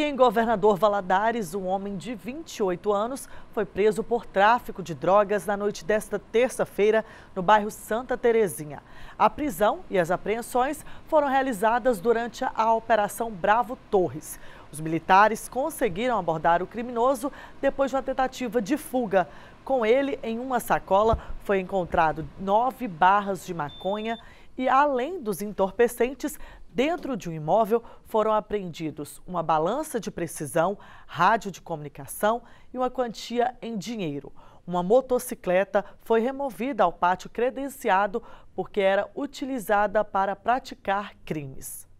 Em Governador Valadares, um homem de 28 anos foi preso por tráfico de drogas na noite desta terça-feira no bairro Santa Terezinha. A prisão e as apreensões foram realizadas durante a Operação Bravo Torres. Os militares conseguiram abordar o criminoso depois de uma tentativa de fuga. Com ele, em uma sacola, foi encontrado nove barras de maconha e além dos entorpecentes, dentro de um imóvel foram apreendidos uma balança de precisão, rádio de comunicação e uma quantia em dinheiro. Uma motocicleta foi removida ao pátio credenciado porque era utilizada para praticar crimes.